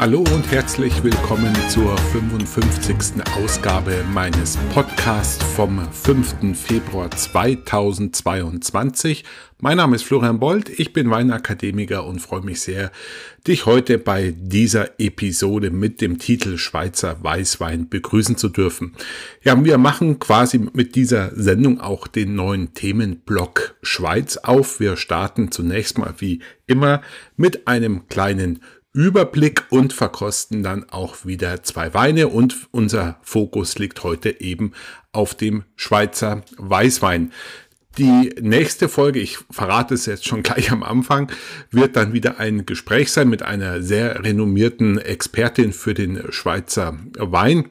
Hallo und herzlich willkommen zur 55. Ausgabe meines Podcasts vom 5. Februar 2022. Mein Name ist Florian Bold, ich bin Weinakademiker und freue mich sehr, dich heute bei dieser Episode mit dem Titel Schweizer Weißwein begrüßen zu dürfen. Ja, wir machen quasi mit dieser Sendung auch den neuen Themenblock Schweiz auf. Wir starten zunächst mal wie immer mit einem kleinen Überblick und verkosten dann auch wieder zwei Weine und unser Fokus liegt heute eben auf dem Schweizer Weißwein. Die nächste Folge, ich verrate es jetzt schon gleich am Anfang, wird dann wieder ein Gespräch sein mit einer sehr renommierten Expertin für den Schweizer Wein.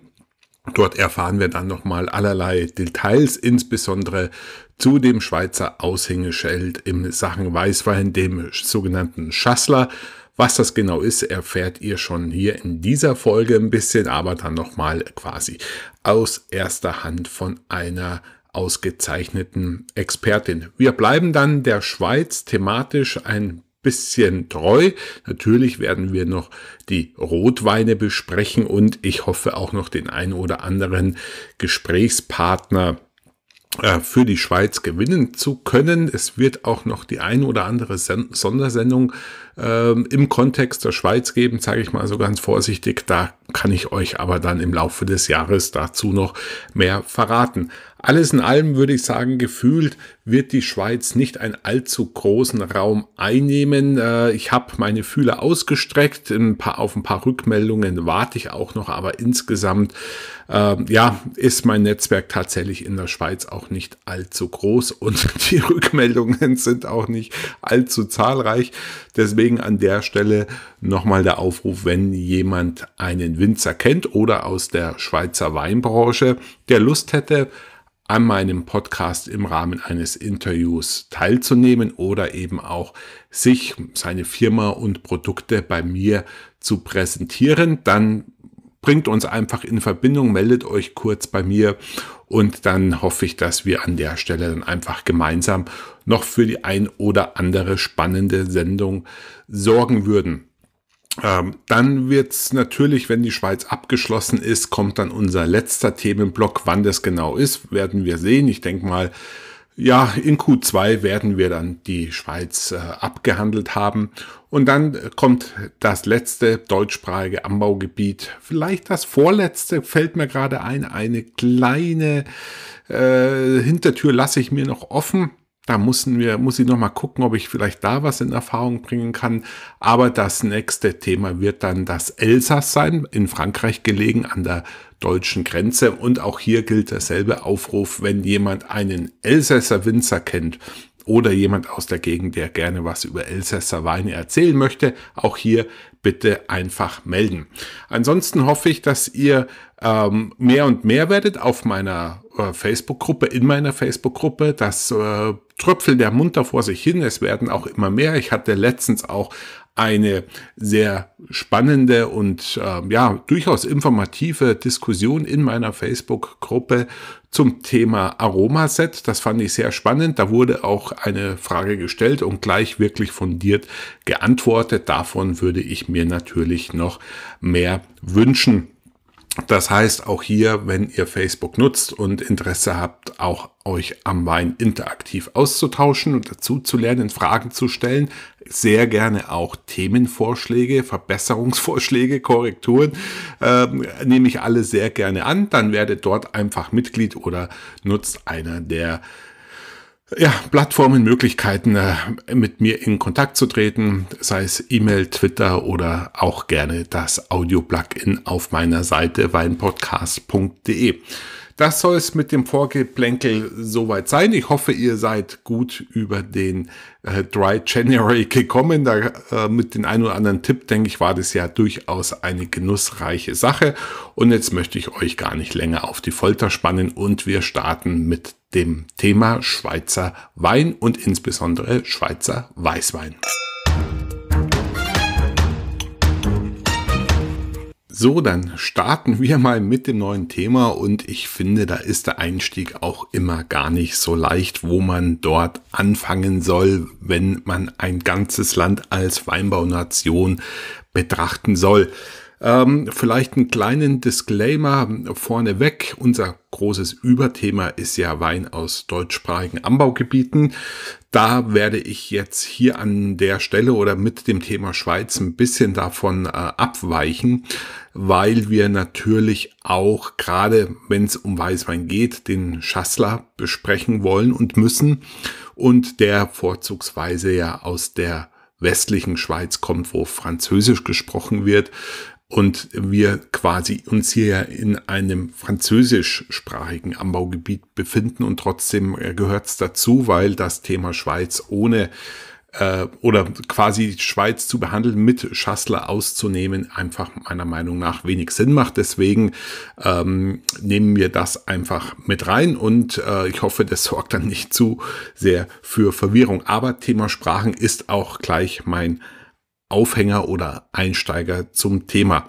Dort erfahren wir dann nochmal allerlei Details, insbesondere zu dem Schweizer Aushängeschild im Sachen Weißwein, dem sogenannten Schassler. Was das genau ist, erfährt ihr schon hier in dieser Folge ein bisschen, aber dann nochmal quasi aus erster Hand von einer ausgezeichneten Expertin. Wir bleiben dann der Schweiz thematisch ein bisschen treu. Natürlich werden wir noch die Rotweine besprechen und ich hoffe auch noch den ein oder anderen Gesprächspartner äh, für die Schweiz gewinnen zu können. Es wird auch noch die ein oder andere Sondersendung ähm, im Kontext der Schweiz geben, sage ich mal so ganz vorsichtig. Da kann ich euch aber dann im Laufe des Jahres dazu noch mehr verraten. Alles in allem würde ich sagen, gefühlt wird die Schweiz nicht einen allzu großen Raum einnehmen. Äh, ich habe meine Fühler ausgestreckt, ein paar, auf ein paar Rückmeldungen warte ich auch noch, aber insgesamt äh, ja, ist mein Netzwerk tatsächlich in der Schweiz auch nicht allzu groß und die Rückmeldungen sind auch nicht allzu zahlreich. Deswegen an der Stelle nochmal der Aufruf, wenn jemand einen Winzer kennt oder aus der Schweizer Weinbranche, der Lust hätte, an meinem Podcast im Rahmen eines Interviews teilzunehmen oder eben auch sich, seine Firma und Produkte bei mir zu präsentieren, dann bringt uns einfach in Verbindung, meldet euch kurz bei mir und dann hoffe ich, dass wir an der Stelle dann einfach gemeinsam noch für die ein oder andere spannende Sendung sorgen würden. Ähm, dann wird's natürlich, wenn die Schweiz abgeschlossen ist, kommt dann unser letzter Themenblock. Wann das genau ist, werden wir sehen. Ich denke mal, ja, in Q2 werden wir dann die Schweiz äh, abgehandelt haben. Und dann kommt das letzte deutschsprachige Anbaugebiet. Vielleicht das vorletzte, fällt mir gerade ein. Eine kleine äh, Hintertür lasse ich mir noch offen. Da müssen wir, muss ich nochmal gucken, ob ich vielleicht da was in Erfahrung bringen kann. Aber das nächste Thema wird dann das Elsass sein, in Frankreich gelegen an der deutschen Grenze. Und auch hier gilt derselbe Aufruf, wenn jemand einen Elsässer Winzer kennt oder jemand aus der Gegend, der gerne was über Elsässer Weine erzählen möchte, auch hier bitte einfach melden. Ansonsten hoffe ich, dass ihr ähm, mehr und mehr werdet auf meiner äh, Facebook-Gruppe, in meiner Facebook-Gruppe. Das äh, tröpfelt der munter vor sich hin. Es werden auch immer mehr. Ich hatte letztens auch eine sehr spannende und äh, ja durchaus informative Diskussion in meiner Facebook-Gruppe zum Thema Aromaset. Das fand ich sehr spannend. Da wurde auch eine Frage gestellt und gleich wirklich fundiert geantwortet. Davon würde ich mir natürlich noch mehr wünschen. Das heißt auch hier, wenn ihr Facebook nutzt und Interesse habt, auch euch am Wein interaktiv auszutauschen und dazu zu lernen, Fragen zu stellen, sehr gerne auch Themenvorschläge, Verbesserungsvorschläge, Korrekturen, ähm, nehme ich alle sehr gerne an. Dann werdet dort einfach Mitglied oder nutzt einer der ja, Plattformen, Möglichkeiten, äh, mit mir in Kontakt zu treten, sei es E-Mail, Twitter oder auch gerne das Audio-Plugin auf meiner Seite weinpodcast.de. Das soll es mit dem Vorgeplänkel soweit sein. Ich hoffe, ihr seid gut über den äh, Dry January gekommen. Da, äh, mit den ein oder anderen Tipp, denke ich, war das ja durchaus eine genussreiche Sache. Und jetzt möchte ich euch gar nicht länger auf die Folter spannen und wir starten mit dem Thema Schweizer Wein und insbesondere Schweizer Weißwein. So, dann starten wir mal mit dem neuen Thema und ich finde, da ist der Einstieg auch immer gar nicht so leicht, wo man dort anfangen soll, wenn man ein ganzes Land als Weinbaunation betrachten soll. Ähm, vielleicht einen kleinen Disclaimer vorneweg. Unser großes Überthema ist ja Wein aus deutschsprachigen Anbaugebieten. Da werde ich jetzt hier an der Stelle oder mit dem Thema Schweiz ein bisschen davon äh, abweichen, weil wir natürlich auch gerade, wenn es um Weißwein geht, den Schassler besprechen wollen und müssen und der vorzugsweise ja aus der westlichen Schweiz kommt, wo Französisch gesprochen wird und wir quasi uns hier in einem französischsprachigen Anbaugebiet befinden und trotzdem äh, gehört es dazu, weil das Thema Schweiz ohne äh, oder quasi Schweiz zu behandeln mit Schassler auszunehmen, einfach meiner Meinung nach wenig Sinn macht. Deswegen ähm, nehmen wir das einfach mit rein und äh, ich hoffe, das sorgt dann nicht zu sehr für Verwirrung. Aber Thema Sprachen ist auch gleich mein Aufhänger oder Einsteiger zum Thema.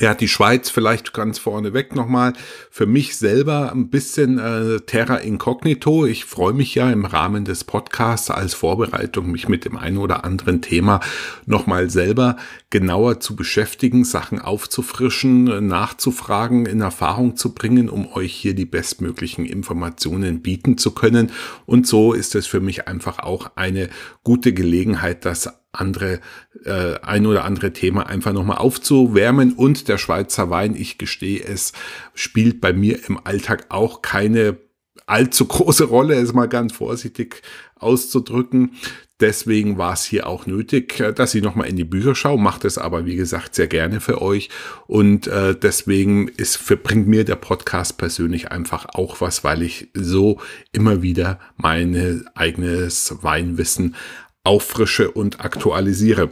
Ja, die Schweiz vielleicht ganz vorneweg nochmal. Für mich selber ein bisschen äh, Terra Incognito. Ich freue mich ja im Rahmen des Podcasts als Vorbereitung, mich mit dem einen oder anderen Thema nochmal selber genauer zu beschäftigen, Sachen aufzufrischen, nachzufragen, in Erfahrung zu bringen, um euch hier die bestmöglichen Informationen bieten zu können. Und so ist es für mich einfach auch eine gute Gelegenheit, das andere, äh, ein oder andere Thema einfach nochmal aufzuwärmen. Und der Schweizer Wein, ich gestehe es, spielt bei mir im Alltag auch keine allzu große Rolle, es mal ganz vorsichtig auszudrücken. Deswegen war es hier auch nötig, äh, dass ich nochmal in die Bücher schaue, macht es aber, wie gesagt, sehr gerne für euch. Und äh, deswegen ist, für, bringt mir der Podcast persönlich einfach auch was, weil ich so immer wieder mein eigenes Weinwissen auffrische und aktualisiere.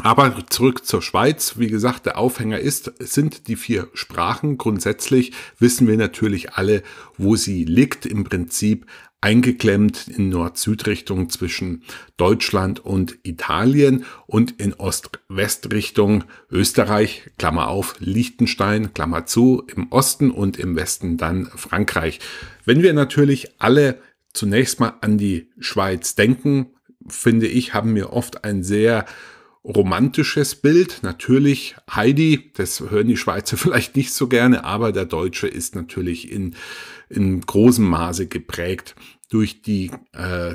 Aber zurück zur Schweiz. Wie gesagt, der Aufhänger ist, sind die vier Sprachen. Grundsätzlich wissen wir natürlich alle, wo sie liegt. Im Prinzip eingeklemmt in Nord-Süd-Richtung zwischen Deutschland und Italien und in Ost-West-Richtung Österreich, Klammer auf, Liechtenstein, Klammer zu, im Osten und im Westen dann Frankreich. Wenn wir natürlich alle zunächst mal an die Schweiz denken, finde ich, haben mir oft ein sehr romantisches Bild. Natürlich Heidi, das hören die Schweizer vielleicht nicht so gerne, aber der Deutsche ist natürlich in, in großem Maße geprägt durch die äh,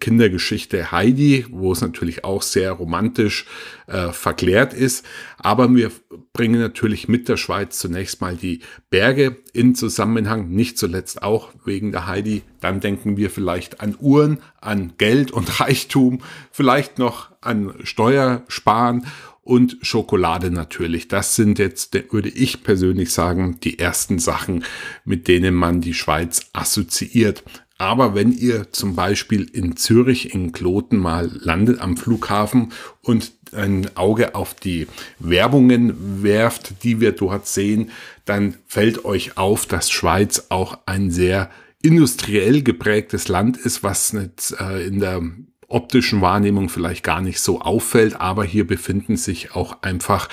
Kindergeschichte Heidi, wo es natürlich auch sehr romantisch äh, verklärt ist. Aber wir bringen natürlich mit der Schweiz zunächst mal die Berge in Zusammenhang, nicht zuletzt auch wegen der Heidi. Dann denken wir vielleicht an Uhren, an Geld und Reichtum, vielleicht noch an Steuersparen und Schokolade natürlich. Das sind jetzt, würde ich persönlich sagen, die ersten Sachen, mit denen man die Schweiz assoziiert. Aber wenn ihr zum Beispiel in Zürich, in Kloten mal landet am Flughafen und ein Auge auf die Werbungen werft, die wir dort sehen, dann fällt euch auf, dass Schweiz auch ein sehr industriell geprägtes Land ist, was äh, in der optischen Wahrnehmung vielleicht gar nicht so auffällt, aber hier befinden sich auch einfach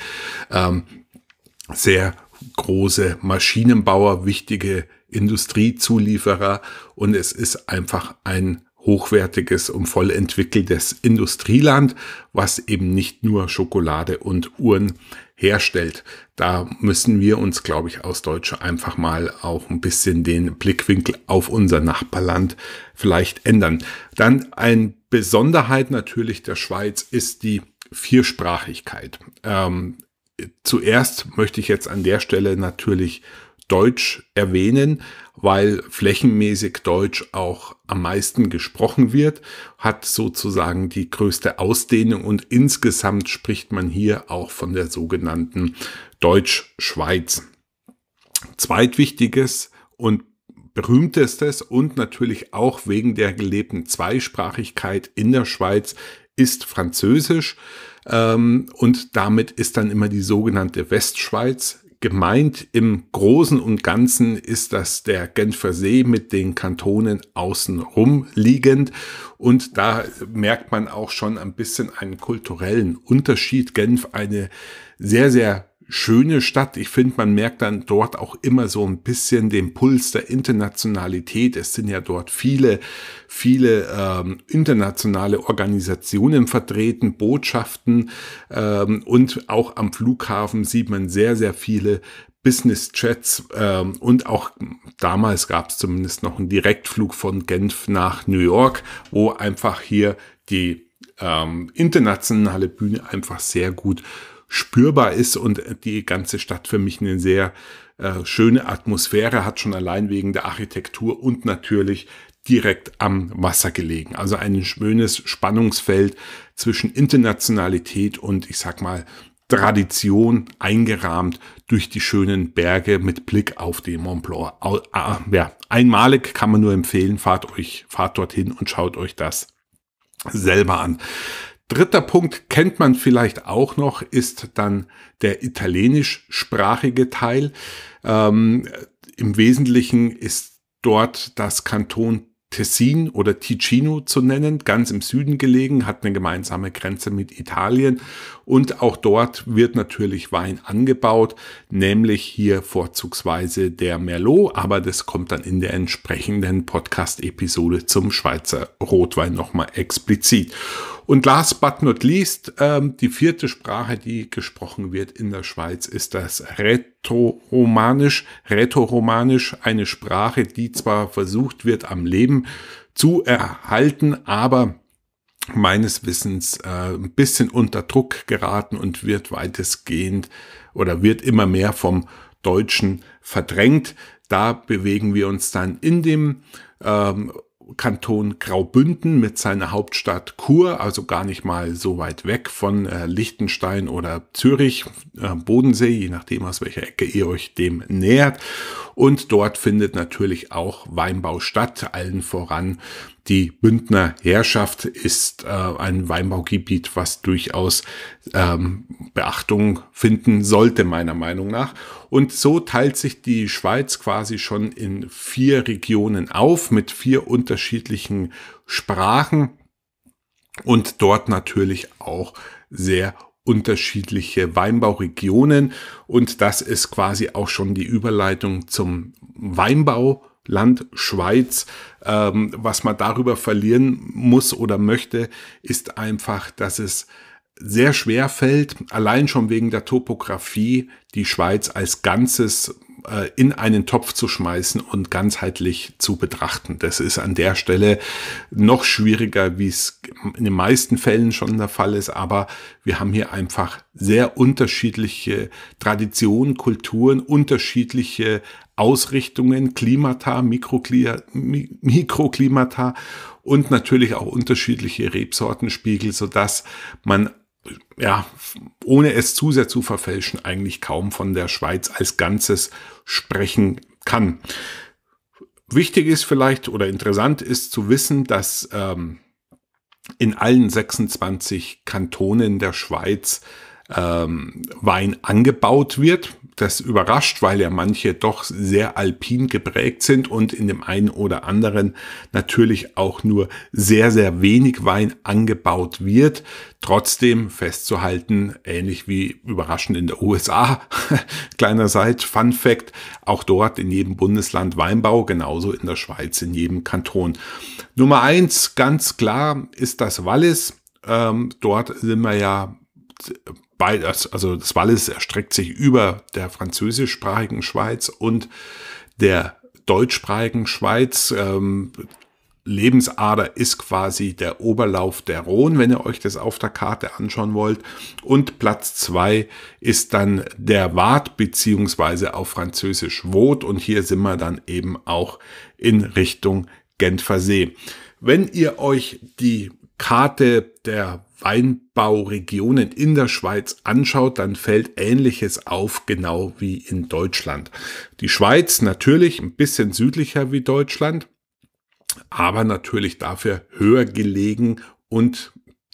ähm, sehr große Maschinenbauer, wichtige Industriezulieferer und es ist einfach ein hochwertiges und voll entwickeltes Industrieland, was eben nicht nur Schokolade und Uhren herstellt. Da müssen wir uns, glaube ich, aus Deutsche einfach mal auch ein bisschen den Blickwinkel auf unser Nachbarland vielleicht ändern. Dann eine Besonderheit natürlich der Schweiz ist die Viersprachigkeit. Ähm, zuerst möchte ich jetzt an der Stelle natürlich Deutsch erwähnen, weil flächenmäßig Deutsch auch am meisten gesprochen wird, hat sozusagen die größte Ausdehnung und insgesamt spricht man hier auch von der sogenannten Deutschschweiz. Zweitwichtiges und berühmtestes und natürlich auch wegen der gelebten Zweisprachigkeit in der Schweiz ist Französisch. Ähm, und damit ist dann immer die sogenannte Westschweiz gemeint im Großen und Ganzen ist das der Genfer See mit den Kantonen außenrum liegend. Und da merkt man auch schon ein bisschen einen kulturellen Unterschied. Genf eine sehr, sehr schöne Stadt. Ich finde, man merkt dann dort auch immer so ein bisschen den Puls der Internationalität. Es sind ja dort viele, viele ähm, internationale Organisationen vertreten, Botschaften ähm, und auch am Flughafen sieht man sehr, sehr viele Business Chats ähm, und auch damals gab es zumindest noch einen Direktflug von Genf nach New York, wo einfach hier die ähm, internationale Bühne einfach sehr gut spürbar ist und die ganze Stadt für mich eine sehr äh, schöne Atmosphäre hat, schon allein wegen der Architektur und natürlich direkt am Wasser gelegen. Also ein schönes Spannungsfeld zwischen Internationalität und ich sag mal Tradition eingerahmt durch die schönen Berge mit Blick auf den Mont Blanc. Ah, ja, einmalig kann man nur empfehlen, fahrt euch, fahrt dorthin und schaut euch das selber an. Dritter Punkt kennt man vielleicht auch noch, ist dann der italienischsprachige Teil. Ähm, Im Wesentlichen ist dort das Kanton Tessin oder Ticino zu nennen, ganz im Süden gelegen, hat eine gemeinsame Grenze mit Italien und auch dort wird natürlich Wein angebaut, nämlich hier vorzugsweise der Merlot, aber das kommt dann in der entsprechenden Podcast-Episode zum Schweizer Rotwein nochmal explizit. Und last but not least, ähm, die vierte Sprache, die gesprochen wird in der Schweiz, ist das Rätoromanisch. Rätoromanisch, eine Sprache, die zwar versucht wird, am Leben zu erhalten, aber meines Wissens äh, ein bisschen unter Druck geraten und wird weitestgehend oder wird immer mehr vom Deutschen verdrängt. Da bewegen wir uns dann in dem ähm, Kanton Graubünden mit seiner Hauptstadt Chur, also gar nicht mal so weit weg von äh, Liechtenstein oder Zürich, äh, Bodensee, je nachdem aus welcher Ecke ihr euch dem nähert. Und dort findet natürlich auch Weinbau statt, allen voran die Bündner Herrschaft ist äh, ein Weinbaugebiet, was durchaus ähm, Beachtung finden sollte, meiner Meinung nach. Und so teilt sich die Schweiz quasi schon in vier Regionen auf mit vier unterschiedlichen Sprachen und dort natürlich auch sehr unterschiedliche Weinbauregionen. Und das ist quasi auch schon die Überleitung zum Weinbau Land Schweiz. Ähm, was man darüber verlieren muss oder möchte, ist einfach, dass es sehr schwer fällt, allein schon wegen der Topografie, die Schweiz als Ganzes äh, in einen Topf zu schmeißen und ganzheitlich zu betrachten. Das ist an der Stelle noch schwieriger, wie es in den meisten Fällen schon der Fall ist. Aber wir haben hier einfach sehr unterschiedliche Traditionen, Kulturen, unterschiedliche Ausrichtungen, Klimata, Mikroklia, Mikroklimata und natürlich auch unterschiedliche Rebsortenspiegel, sodass man ja, ohne es zu sehr zu verfälschen, eigentlich kaum von der Schweiz als Ganzes sprechen kann. Wichtig ist vielleicht oder interessant ist zu wissen, dass ähm, in allen 26 Kantonen der Schweiz ähm, Wein angebaut wird. Das überrascht, weil ja manche doch sehr alpin geprägt sind und in dem einen oder anderen natürlich auch nur sehr, sehr wenig Wein angebaut wird. Trotzdem festzuhalten, ähnlich wie überraschend in der USA, kleiner Seit, Fun Fact, auch dort in jedem Bundesland Weinbau, genauso in der Schweiz, in jedem Kanton. Nummer eins, ganz klar, ist das Wallis. Ähm, dort sind wir ja beides, also das Wallis erstreckt sich über der französischsprachigen Schweiz und der deutschsprachigen Schweiz. Ähm, Lebensader ist quasi der Oberlauf der Rhone, wenn ihr euch das auf der Karte anschauen wollt. Und Platz zwei ist dann der Wart beziehungsweise auf Französisch Wot. Und hier sind wir dann eben auch in Richtung Genfersee. Wenn ihr euch die Karte der Weinbauregionen in der Schweiz anschaut, dann fällt Ähnliches auf, genau wie in Deutschland. Die Schweiz natürlich ein bisschen südlicher wie Deutschland, aber natürlich dafür höher gelegen und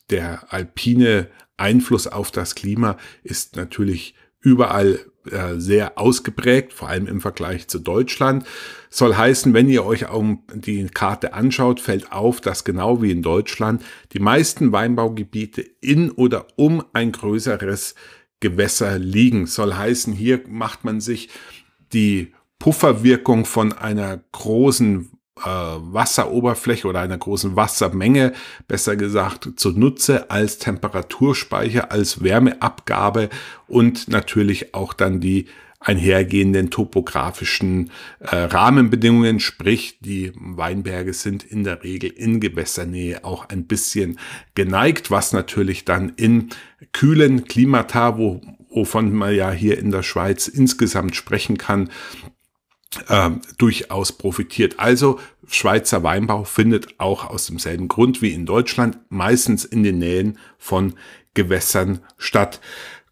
der alpine Einfluss auf das Klima ist natürlich überall äh, sehr ausgeprägt, vor allem im Vergleich zu Deutschland. Soll heißen, wenn ihr euch die Karte anschaut, fällt auf, dass genau wie in Deutschland die meisten Weinbaugebiete in oder um ein größeres Gewässer liegen. Soll heißen, hier macht man sich die Pufferwirkung von einer großen äh, Wasseroberfläche oder einer großen Wassermenge, besser gesagt, zunutze als Temperaturspeicher, als Wärmeabgabe und natürlich auch dann die einhergehenden topografischen äh, Rahmenbedingungen, sprich die Weinberge sind in der Regel in Gewässernähe auch ein bisschen geneigt, was natürlich dann in kühlen Klimata, wo, wovon man ja hier in der Schweiz insgesamt sprechen kann, äh, durchaus profitiert. Also Schweizer Weinbau findet auch aus demselben Grund wie in Deutschland meistens in den Nähen von Gewässern statt.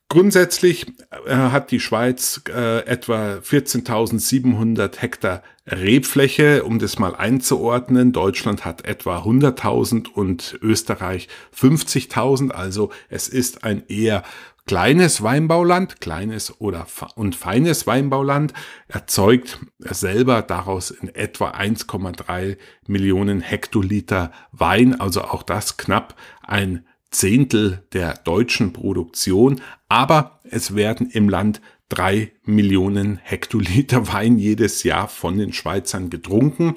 Grundsätzlich äh, hat die Schweiz äh, etwa 14.700 Hektar Rebfläche, um das mal einzuordnen. Deutschland hat etwa 100.000 und Österreich 50.000. Also es ist ein eher Kleines Weinbauland, kleines oder und feines Weinbauland erzeugt selber daraus in etwa 1,3 Millionen Hektoliter Wein, also auch das knapp ein Zehntel der deutschen Produktion, aber es werden im Land drei Millionen Hektoliter Wein jedes Jahr von den Schweizern getrunken.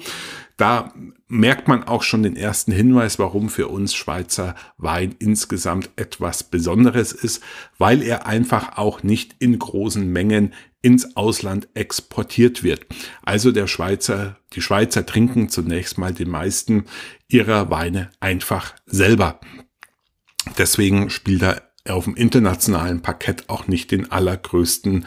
Da merkt man auch schon den ersten Hinweis, warum für uns Schweizer Wein insgesamt etwas Besonderes ist, weil er einfach auch nicht in großen Mengen ins Ausland exportiert wird. Also der Schweizer, die Schweizer trinken zunächst mal den meisten ihrer Weine einfach selber. Deswegen spielt er auf dem internationalen Parkett auch nicht den allergrößten,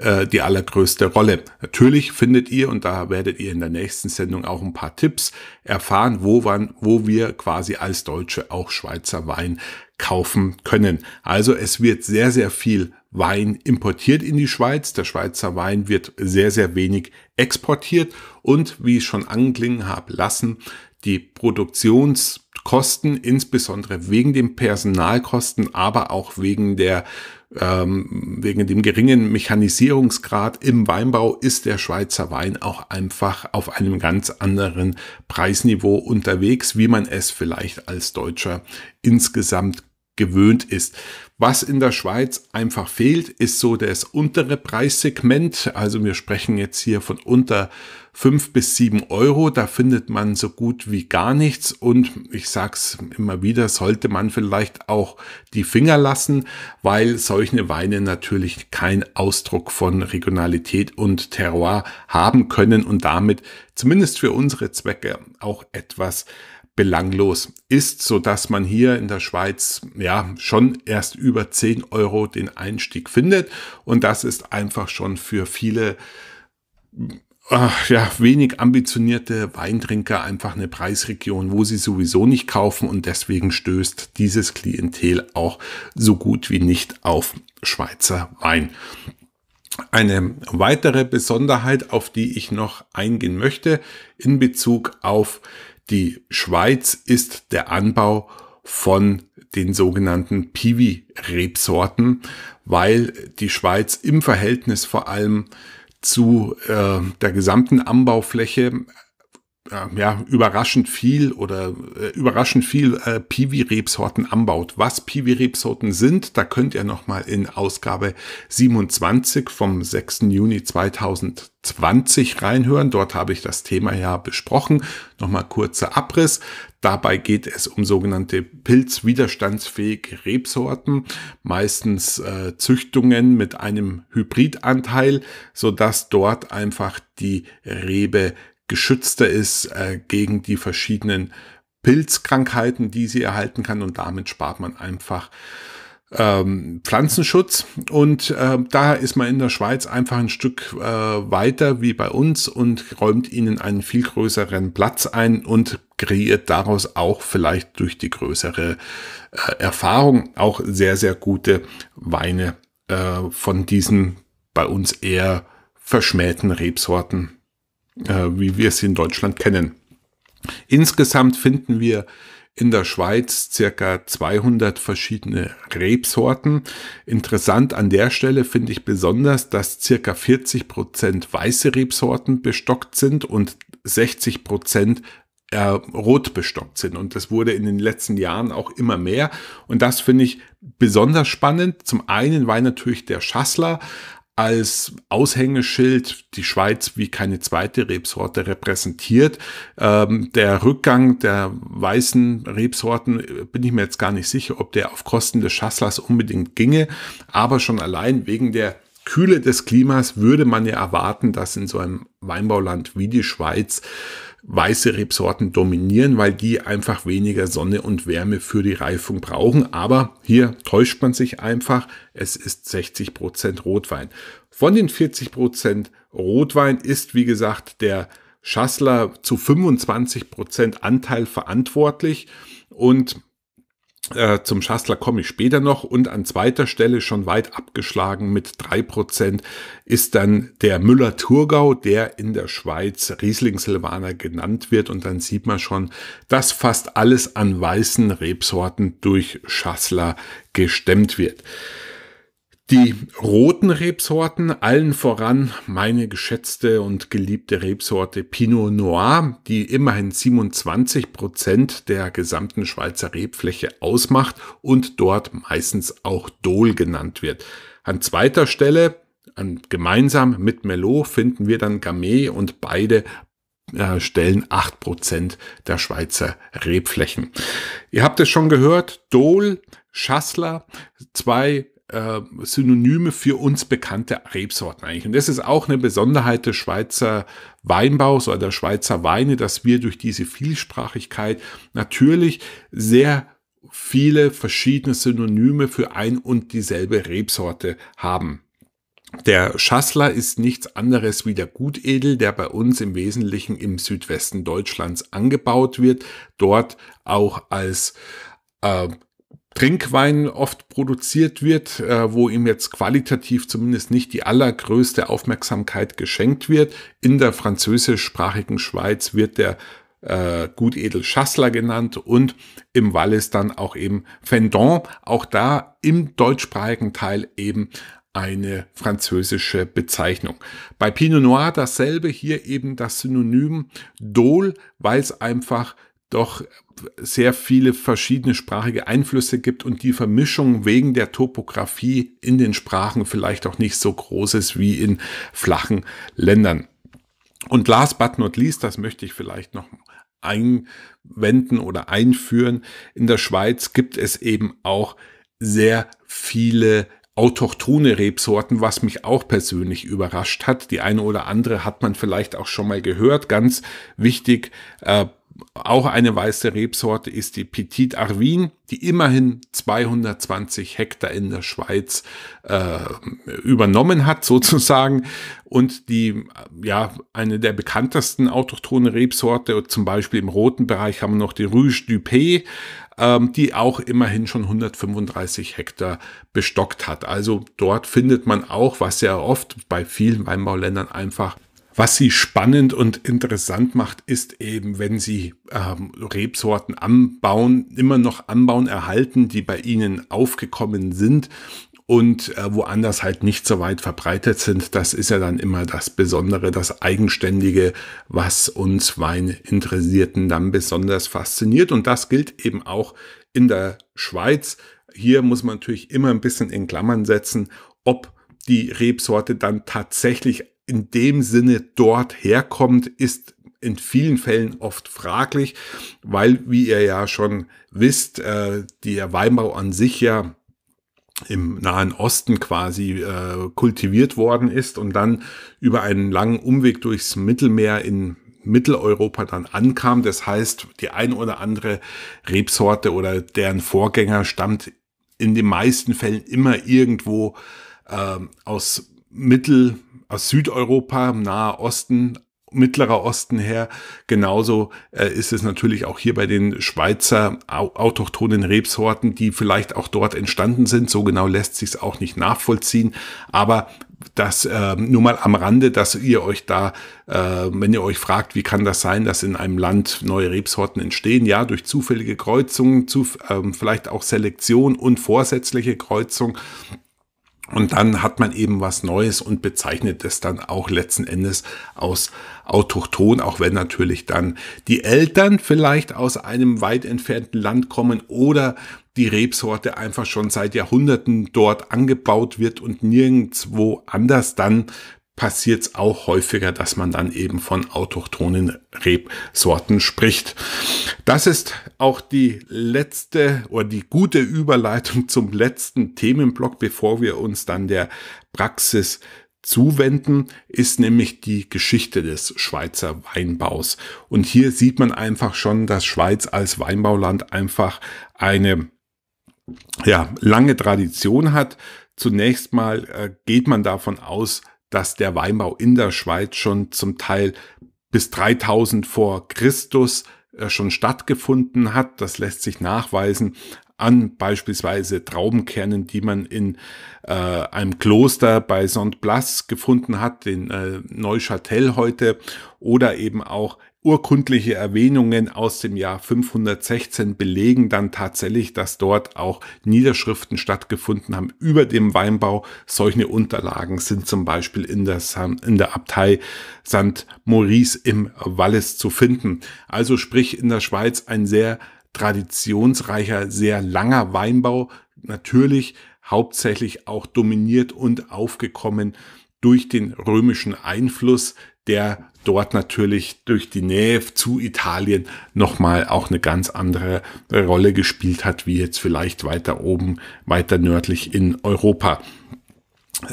äh, die allergrößte Rolle. Natürlich findet ihr, und da werdet ihr in der nächsten Sendung auch ein paar Tipps erfahren, wo, wann, wo wir quasi als Deutsche auch Schweizer Wein kaufen können. Also es wird sehr, sehr viel Wein importiert in die Schweiz. Der Schweizer Wein wird sehr, sehr wenig exportiert. Und wie ich schon anklingen habe lassen, die Produktionskosten, insbesondere wegen den Personalkosten, aber auch wegen der ähm, wegen dem geringen Mechanisierungsgrad im Weinbau ist der Schweizer Wein auch einfach auf einem ganz anderen Preisniveau unterwegs, wie man es vielleicht als Deutscher insgesamt gewöhnt ist. Was in der Schweiz einfach fehlt, ist so das untere Preissegment. Also wir sprechen jetzt hier von unter 5 bis 7 Euro. Da findet man so gut wie gar nichts. Und ich sag's immer wieder, sollte man vielleicht auch die Finger lassen, weil solche Weine natürlich keinen Ausdruck von Regionalität und Terroir haben können und damit zumindest für unsere Zwecke auch etwas belanglos ist, so dass man hier in der Schweiz ja schon erst über 10 Euro den Einstieg findet. Und das ist einfach schon für viele ja, wenig ambitionierte Weintrinker einfach eine Preisregion, wo sie sowieso nicht kaufen und deswegen stößt dieses Klientel auch so gut wie nicht auf Schweizer Wein. Eine weitere Besonderheit, auf die ich noch eingehen möchte in Bezug auf die Schweiz, ist der Anbau von den sogenannten Piwi-Rebsorten, weil die Schweiz im Verhältnis vor allem äh, zu äh, der gesamten Anbaufläche äh, ja, überraschend viel oder äh, überraschend viel äh, Piwi-Rebsorten anbaut. Was Piwi-Rebsorten sind, da könnt ihr nochmal in Ausgabe 27 vom 6. Juni 2020 reinhören. Dort habe ich das Thema ja besprochen. Nochmal kurzer Abriss. Dabei geht es um sogenannte pilzwiderstandsfähige Rebsorten, meistens äh, Züchtungen mit einem Hybridanteil, so dass dort einfach die Rebe geschützter ist äh, gegen die verschiedenen Pilzkrankheiten, die sie erhalten kann. Und damit spart man einfach ähm, Pflanzenschutz. Und äh, da ist man in der Schweiz einfach ein Stück äh, weiter wie bei uns und räumt ihnen einen viel größeren Platz ein und kreiert daraus auch vielleicht durch die größere äh, Erfahrung auch sehr, sehr gute Weine äh, von diesen bei uns eher verschmähten Rebsorten äh, wie wir sie in Deutschland kennen. Insgesamt finden wir in der Schweiz circa 200 verschiedene Rebsorten. Interessant an der Stelle finde ich besonders, dass circa 40% Prozent weiße Rebsorten bestockt sind und 60% Prozent äh, rot bestockt sind. Und das wurde in den letzten Jahren auch immer mehr. Und das finde ich besonders spannend. Zum einen, weil natürlich der Schassler als Aushängeschild die Schweiz wie keine zweite Rebsorte repräsentiert. Ähm, der Rückgang der weißen Rebsorten äh, bin ich mir jetzt gar nicht sicher, ob der auf Kosten des Schasslers unbedingt ginge, aber schon allein wegen der Kühle des Klimas würde man ja erwarten, dass in so einem Weinbauland wie die Schweiz weiße Rebsorten dominieren, weil die einfach weniger Sonne und Wärme für die Reifung brauchen. Aber hier täuscht man sich einfach. Es ist 60% Prozent Rotwein. Von den 40% Prozent Rotwein ist, wie gesagt, der Schassler zu 25% Prozent Anteil verantwortlich. Und äh, zum Schassler komme ich später noch und an zweiter Stelle schon weit abgeschlagen mit drei Prozent ist dann der Müller-Thurgau, der in der Schweiz Riesling-Silvaner genannt wird und dann sieht man schon, dass fast alles an weißen Rebsorten durch Schassler gestemmt wird. Die roten Rebsorten, allen voran meine geschätzte und geliebte Rebsorte Pinot Noir, die immerhin 27 Prozent der gesamten Schweizer Rebfläche ausmacht und dort meistens auch Dohl genannt wird. An zweiter Stelle, an, gemeinsam mit Melot, finden wir dann Gamay und beide äh, stellen 8% der Schweizer Rebflächen. Ihr habt es schon gehört, Dohl, Schassler, zwei äh, Synonyme für uns bekannte Rebsorten eigentlich. Und das ist auch eine Besonderheit des Schweizer Weinbaus oder der Schweizer Weine, dass wir durch diese Vielsprachigkeit natürlich sehr viele verschiedene Synonyme für ein und dieselbe Rebsorte haben. Der Schassler ist nichts anderes wie der Gutedel, der bei uns im Wesentlichen im Südwesten Deutschlands angebaut wird, dort auch als äh, Trinkwein oft produziert wird, äh, wo ihm jetzt qualitativ zumindest nicht die allergrößte Aufmerksamkeit geschenkt wird. In der französischsprachigen Schweiz wird der äh, gut edel Schassler genannt und im Wallis dann auch eben Fendant, auch da im deutschsprachigen Teil eben eine französische Bezeichnung. Bei Pinot Noir dasselbe, hier eben das Synonym Dol, weil es einfach doch sehr viele verschiedene sprachige Einflüsse gibt und die Vermischung wegen der Topografie in den Sprachen vielleicht auch nicht so groß ist wie in flachen Ländern. Und last but not least, das möchte ich vielleicht noch einwenden oder einführen, in der Schweiz gibt es eben auch sehr viele autochthone Rebsorten, was mich auch persönlich überrascht hat. Die eine oder andere hat man vielleicht auch schon mal gehört. Ganz wichtig, äh, auch eine weiße Rebsorte ist die Petit Arvin, die immerhin 220 Hektar in der Schweiz äh, übernommen hat, sozusagen. Und die, ja, eine der bekanntesten autochthonen Rebsorte, zum Beispiel im roten Bereich haben wir noch die Rouge du Pays, ähm, die auch immerhin schon 135 Hektar bestockt hat. Also dort findet man auch, was sehr oft bei vielen Weinbauländern einfach was sie spannend und interessant macht, ist eben, wenn sie ähm, Rebsorten anbauen, immer noch anbauen, erhalten, die bei ihnen aufgekommen sind und äh, woanders halt nicht so weit verbreitet sind. Das ist ja dann immer das Besondere, das Eigenständige, was uns Weininteressierten dann besonders fasziniert. Und das gilt eben auch in der Schweiz. Hier muss man natürlich immer ein bisschen in Klammern setzen, ob die Rebsorte dann tatsächlich in dem Sinne dort herkommt, ist in vielen Fällen oft fraglich, weil, wie ihr ja schon wisst, äh, der Weinbau an sich ja im Nahen Osten quasi äh, kultiviert worden ist und dann über einen langen Umweg durchs Mittelmeer in Mitteleuropa dann ankam. Das heißt, die ein oder andere Rebsorte oder deren Vorgänger stammt in den meisten Fällen immer irgendwo äh, aus Mittel aus Südeuropa, Nahe Osten, Mittlerer Osten her. Genauso äh, ist es natürlich auch hier bei den Schweizer au autochthonen Rebsorten, die vielleicht auch dort entstanden sind. So genau lässt sich es auch nicht nachvollziehen. Aber das äh, nur mal am Rande, dass ihr euch da, äh, wenn ihr euch fragt, wie kann das sein, dass in einem Land neue Rebsorten entstehen? Ja, durch zufällige Kreuzungen, zu, ähm, vielleicht auch Selektion und vorsätzliche Kreuzung. Und dann hat man eben was Neues und bezeichnet es dann auch letzten Endes aus autochton, auch wenn natürlich dann die Eltern vielleicht aus einem weit entfernten Land kommen oder die Rebsorte einfach schon seit Jahrhunderten dort angebaut wird und nirgendwo anders dann passiert es auch häufiger, dass man dann eben von autochthonen Rebsorten spricht. Das ist auch die letzte oder die gute Überleitung zum letzten Themenblock, bevor wir uns dann der Praxis zuwenden, ist nämlich die Geschichte des Schweizer Weinbaus. Und hier sieht man einfach schon, dass Schweiz als Weinbauland einfach eine ja, lange Tradition hat. Zunächst mal äh, geht man davon aus, dass der Weinbau in der Schweiz schon zum Teil bis 3000 vor Christus äh, schon stattgefunden hat. Das lässt sich nachweisen an beispielsweise Traubenkernen, die man in äh, einem Kloster bei Saint-Blas gefunden hat, in äh, Neuchâtel heute, oder eben auch Urkundliche Erwähnungen aus dem Jahr 516 belegen dann tatsächlich, dass dort auch Niederschriften stattgefunden haben über dem Weinbau. Solche Unterlagen sind zum Beispiel in der, San, in der Abtei St. Maurice im Wallis zu finden. Also sprich in der Schweiz ein sehr traditionsreicher, sehr langer Weinbau. Natürlich hauptsächlich auch dominiert und aufgekommen durch den römischen Einfluss, der dort natürlich durch die Nähe zu Italien nochmal auch eine ganz andere Rolle gespielt hat, wie jetzt vielleicht weiter oben, weiter nördlich in Europa.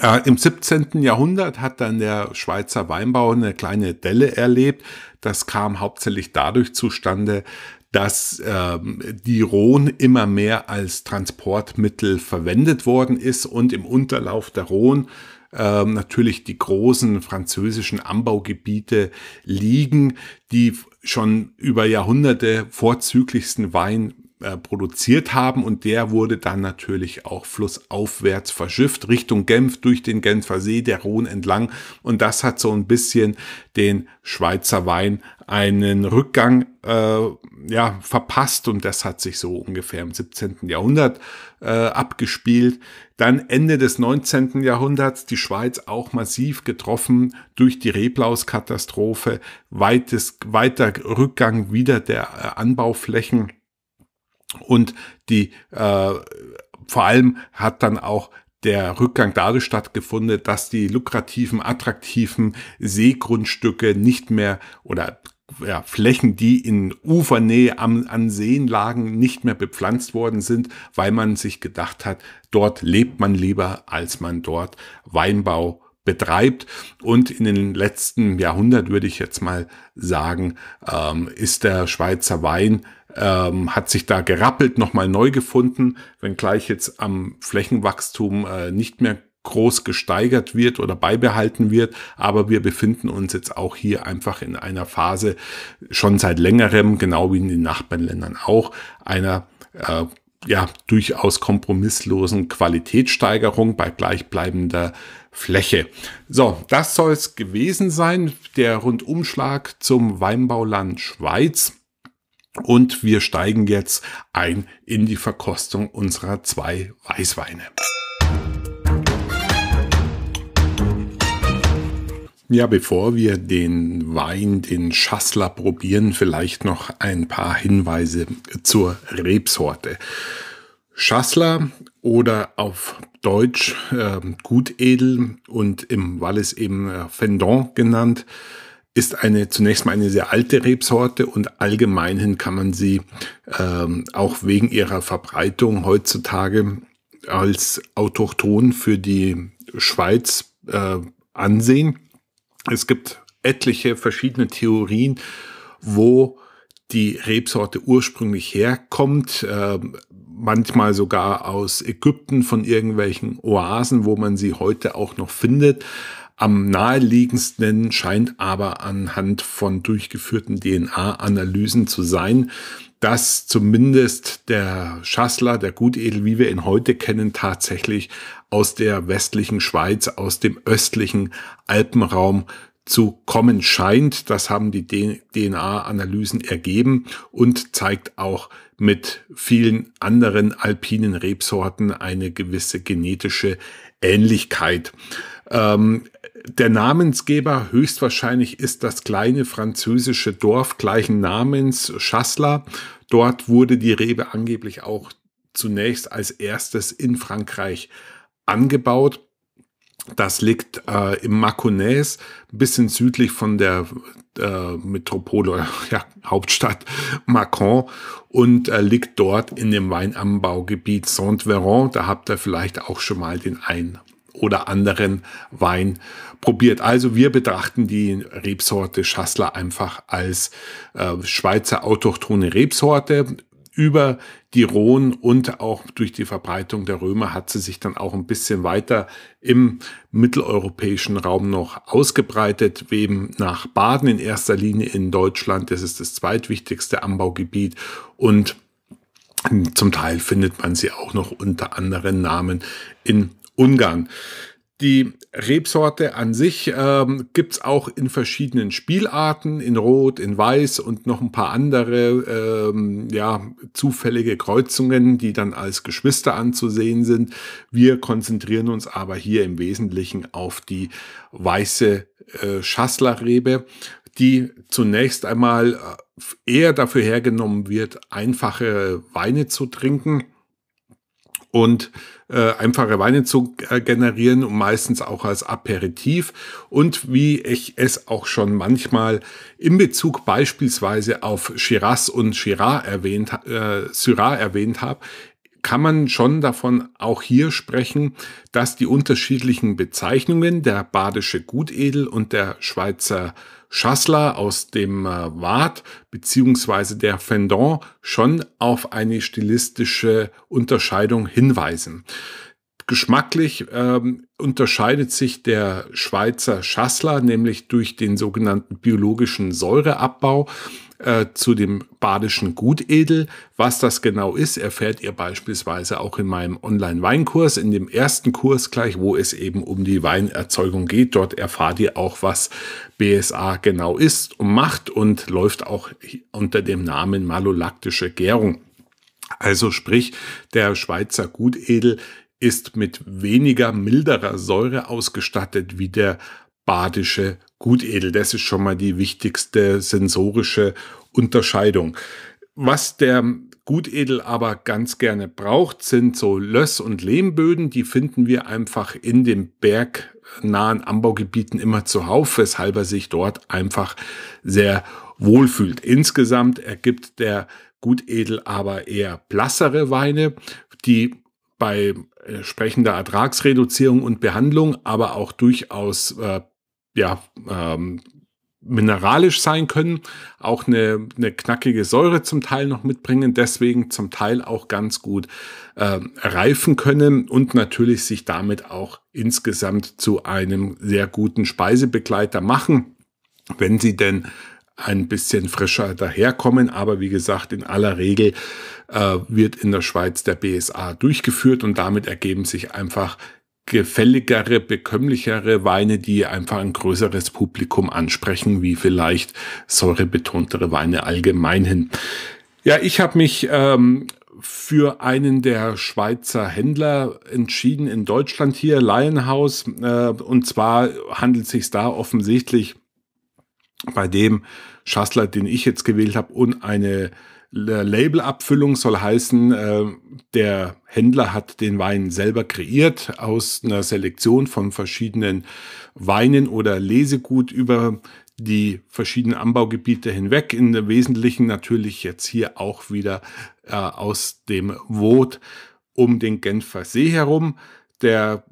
Äh, Im 17. Jahrhundert hat dann der Schweizer Weinbau eine kleine Delle erlebt. Das kam hauptsächlich dadurch zustande, dass äh, die Rhone immer mehr als Transportmittel verwendet worden ist und im Unterlauf der Rhone ähm, natürlich die großen französischen Anbaugebiete liegen, die schon über Jahrhunderte vorzüglichsten Wein äh, produziert haben und der wurde dann natürlich auch flussaufwärts verschifft Richtung Genf durch den Genfer See, der Rhone entlang und das hat so ein bisschen den Schweizer Wein einen Rückgang äh, ja, verpasst und das hat sich so ungefähr im 17. Jahrhundert äh, abgespielt. Dann Ende des 19. Jahrhunderts die Schweiz auch massiv getroffen durch die Reblauskatastrophe, weites, weiter Rückgang wieder der äh, Anbauflächen. Und die äh, vor allem hat dann auch der Rückgang dadurch stattgefunden, dass die lukrativen, attraktiven Seegrundstücke nicht mehr oder ja, Flächen, die in Ufernähe am, an Seen lagen, nicht mehr bepflanzt worden sind, weil man sich gedacht hat, dort lebt man lieber, als man dort Weinbau betreibt. Und in den letzten Jahrhundert, würde ich jetzt mal sagen, ähm, ist der Schweizer Wein ähm, hat sich da gerappelt, nochmal neu gefunden, wenngleich jetzt am Flächenwachstum äh, nicht mehr groß gesteigert wird oder beibehalten wird. Aber wir befinden uns jetzt auch hier einfach in einer Phase schon seit längerem, genau wie in den Nachbarländern auch, einer äh, ja, durchaus kompromisslosen Qualitätssteigerung bei gleichbleibender Fläche. So, das soll es gewesen sein, der Rundumschlag zum Weinbauland Schweiz. Und wir steigen jetzt ein in die Verkostung unserer zwei Weißweine. Ja, bevor wir den Wein, den Schassler probieren, vielleicht noch ein paar Hinweise zur Rebsorte. Schassler oder auf Deutsch äh, Gutedel und im Wallis eben äh, Fendant genannt, ist eine zunächst mal eine sehr alte Rebsorte und allgemeinhin kann man sie ähm, auch wegen ihrer Verbreitung heutzutage als autochthon für die Schweiz äh, ansehen. Es gibt etliche verschiedene Theorien, wo die Rebsorte ursprünglich herkommt. Äh, manchmal sogar aus Ägypten von irgendwelchen Oasen, wo man sie heute auch noch findet. Am naheliegendsten scheint aber anhand von durchgeführten DNA-Analysen zu sein, dass zumindest der Schassler, der Gutedel, wie wir ihn heute kennen, tatsächlich aus der westlichen Schweiz, aus dem östlichen Alpenraum zu kommen scheint. Das haben die DNA-Analysen ergeben und zeigt auch mit vielen anderen alpinen Rebsorten eine gewisse genetische Ähnlichkeit. Ähm, der Namensgeber höchstwahrscheinlich ist das kleine französische Dorf gleichen Namens Chassler. Dort wurde die Rebe angeblich auch zunächst als erstes in Frankreich angebaut. Das liegt äh, im Mâconnais, ein bisschen südlich von der äh, Metropole, ja, Hauptstadt Macon und äh, liegt dort in dem Weinanbaugebiet Saint-Véran. Da habt ihr vielleicht auch schon mal den einen oder anderen Wein probiert. Also wir betrachten die Rebsorte Schassler einfach als äh, Schweizer autochthone Rebsorte. Über die Rhone und auch durch die Verbreitung der Römer hat sie sich dann auch ein bisschen weiter im mitteleuropäischen Raum noch ausgebreitet, Weben nach Baden in erster Linie in Deutschland. Das ist das zweitwichtigste Anbaugebiet und zum Teil findet man sie auch noch unter anderen Namen in Ungarn. Die Rebsorte an sich ähm, gibt es auch in verschiedenen Spielarten, in Rot, in Weiß und noch ein paar andere ähm, ja, zufällige Kreuzungen, die dann als Geschwister anzusehen sind. Wir konzentrieren uns aber hier im Wesentlichen auf die weiße äh, Schasslerrebe, die zunächst einmal äh, eher dafür hergenommen wird, einfache Weine zu trinken und äh, einfache Weine zu äh, generieren und meistens auch als Aperitif und wie ich es auch schon manchmal in Bezug beispielsweise auf Shiraz und Shiraz erwähnt, äh, Syrah erwähnt habe, kann man schon davon auch hier sprechen, dass die unterschiedlichen Bezeichnungen der badische Gutedel und der Schweizer Schassler aus dem äh, Wart beziehungsweise der Fendant schon auf eine stilistische Unterscheidung hinweisen. Geschmacklich ähm, unterscheidet sich der Schweizer Schassler nämlich durch den sogenannten biologischen Säureabbau äh, zu dem badischen Gutedel. Was das genau ist, erfährt ihr beispielsweise auch in meinem Online-Weinkurs, in dem ersten Kurs gleich, wo es eben um die Weinerzeugung geht. Dort erfahrt ihr auch, was BSA genau ist und macht und läuft auch unter dem Namen malolaktische Gärung. Also sprich, der Schweizer Gutedel ist mit weniger milderer Säure ausgestattet wie der badische Gutedel. Das ist schon mal die wichtigste sensorische Unterscheidung. Was der Gutedel aber ganz gerne braucht, sind so Löss- und Lehmböden. Die finden wir einfach in den bergnahen Anbaugebieten immer zuhauf, weshalb er sich dort einfach sehr wohlfühlt. Insgesamt ergibt der Gutedel aber eher blassere Weine, die bei entsprechender äh, Ertragsreduzierung und Behandlung, aber auch durchaus äh, ja, ähm, mineralisch sein können, auch eine, eine knackige Säure zum Teil noch mitbringen, deswegen zum Teil auch ganz gut äh, reifen können und natürlich sich damit auch insgesamt zu einem sehr guten Speisebegleiter machen, wenn sie denn ein bisschen frischer daherkommen. Aber wie gesagt, in aller Regel äh, wird in der Schweiz der BSA durchgeführt und damit ergeben sich einfach gefälligere, bekömmlichere Weine, die einfach ein größeres Publikum ansprechen, wie vielleicht säurebetontere Weine allgemein hin. Ja, ich habe mich ähm, für einen der Schweizer Händler entschieden in Deutschland hier, Lionhaus. Äh, und zwar handelt es sich da offensichtlich bei dem Schassler, den ich jetzt gewählt habe, und eine Labelabfüllung soll heißen, äh, der Händler hat den Wein selber kreiert aus einer Selektion von verschiedenen Weinen oder Lesegut über die verschiedenen Anbaugebiete hinweg. Im Wesentlichen natürlich jetzt hier auch wieder äh, aus dem Wot um den Genfer See herum. Der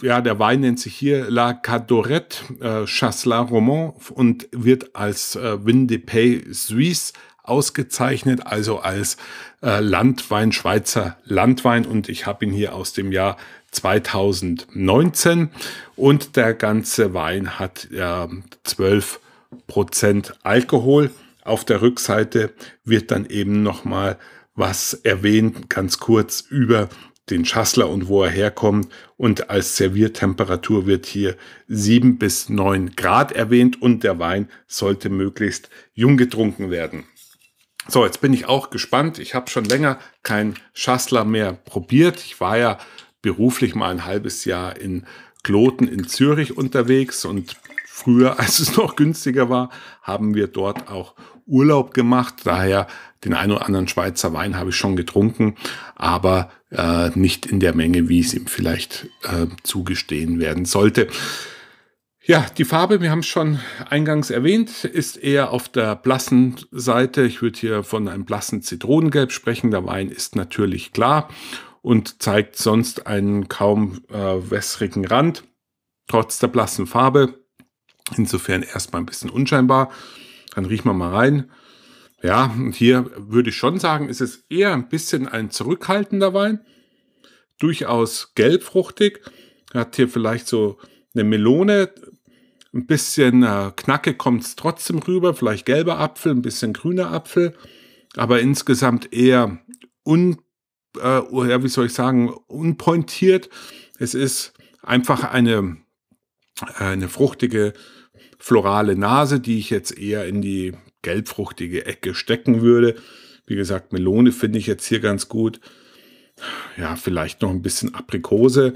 ja, der Wein nennt sich hier La Cadorette äh, Chasselas Roman und wird als äh, Vin de Pays Suisse ausgezeichnet, also als äh, Landwein, Schweizer Landwein. Und ich habe ihn hier aus dem Jahr 2019. Und der ganze Wein hat äh, 12 Alkohol. Auf der Rückseite wird dann eben nochmal was erwähnt, ganz kurz über den Schassler und wo er herkommt. Und als Serviertemperatur wird hier 7 bis 9 Grad erwähnt und der Wein sollte möglichst jung getrunken werden. So, jetzt bin ich auch gespannt. Ich habe schon länger kein Schassler mehr probiert. Ich war ja beruflich mal ein halbes Jahr in Kloten in Zürich unterwegs und früher, als es noch günstiger war, haben wir dort auch Urlaub gemacht. Daher den ein oder anderen Schweizer Wein habe ich schon getrunken, aber äh, nicht in der Menge, wie es ihm vielleicht äh, zugestehen werden sollte. Ja, die Farbe, wir haben es schon eingangs erwähnt, ist eher auf der blassen Seite. Ich würde hier von einem blassen Zitronengelb sprechen. Der Wein ist natürlich klar und zeigt sonst einen kaum äh, wässrigen Rand, trotz der blassen Farbe. Insofern erstmal ein bisschen unscheinbar. Dann riechen wir mal rein. Ja, und hier würde ich schon sagen, ist es eher ein bisschen ein zurückhaltender Wein. Durchaus gelbfruchtig. Hat hier vielleicht so eine Melone ein bisschen äh, Knacke kommt es trotzdem rüber, vielleicht gelber Apfel, ein bisschen grüner Apfel, aber insgesamt eher un, äh, oh ja, wie soll ich sagen, unpointiert. Es ist einfach eine, eine fruchtige, florale Nase, die ich jetzt eher in die gelbfruchtige Ecke stecken würde. Wie gesagt, Melone finde ich jetzt hier ganz gut. Ja, vielleicht noch ein bisschen Aprikose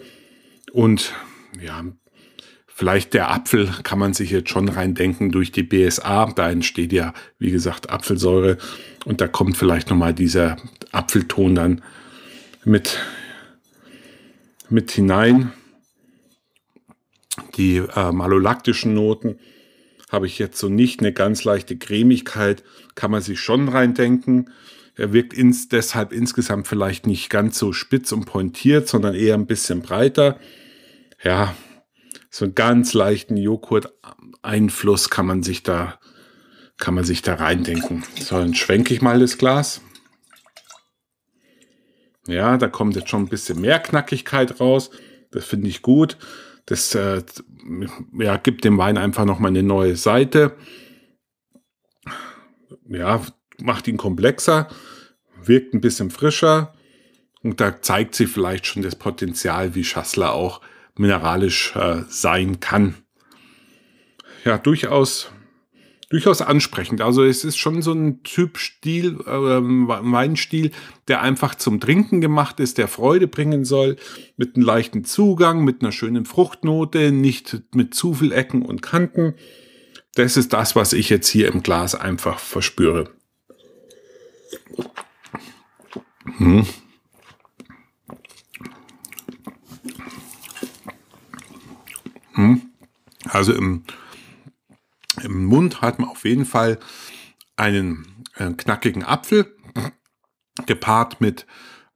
und ja, ein Vielleicht der Apfel kann man sich jetzt schon reindenken durch die BSA. Da entsteht ja, wie gesagt, Apfelsäure. Und da kommt vielleicht nochmal dieser Apfelton dann mit, mit hinein. Die äh, malolaktischen Noten habe ich jetzt so nicht. Eine ganz leichte Cremigkeit kann man sich schon reindenken. Er wirkt ins, deshalb insgesamt vielleicht nicht ganz so spitz und pointiert, sondern eher ein bisschen breiter. Ja, so einen ganz leichten Joghurt-Einfluss kann man sich da, kann man sich da reindenken. So, dann schwenke ich mal das Glas. Ja, da kommt jetzt schon ein bisschen mehr Knackigkeit raus. Das finde ich gut. Das äh, ja, gibt dem Wein einfach nochmal eine neue Seite. Ja, macht ihn komplexer, wirkt ein bisschen frischer. Und da zeigt sie vielleicht schon das Potenzial, wie Schassler auch mineralisch äh, sein kann. Ja, durchaus, durchaus ansprechend. Also es ist schon so ein Typ Stil, äh, Weinstil, der einfach zum Trinken gemacht ist, der Freude bringen soll, mit einem leichten Zugang, mit einer schönen Fruchtnote, nicht mit zu viel Ecken und Kanten. Das ist das, was ich jetzt hier im Glas einfach verspüre. Hm. Hm? Also im, im Mund hat man auf jeden Fall einen, einen äh, knackigen Apfel gepaart mit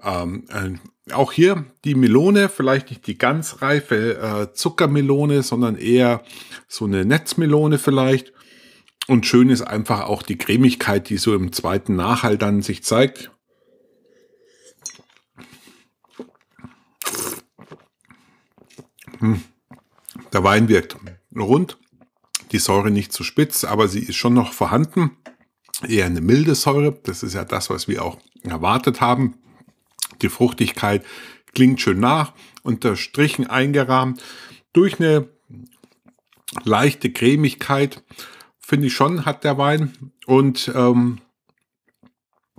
ähm, äh, auch hier die Melone, vielleicht nicht die ganz reife äh, Zuckermelone, sondern eher so eine Netzmelone vielleicht. Und schön ist einfach auch die Cremigkeit, die so im zweiten Nachhall dann sich zeigt. Hm. Der Wein wirkt rund, die Säure nicht zu spitz, aber sie ist schon noch vorhanden. Eher eine milde Säure, das ist ja das, was wir auch erwartet haben. Die Fruchtigkeit klingt schön nach, unterstrichen eingerahmt durch eine leichte Cremigkeit, finde ich schon, hat der Wein. Und ähm,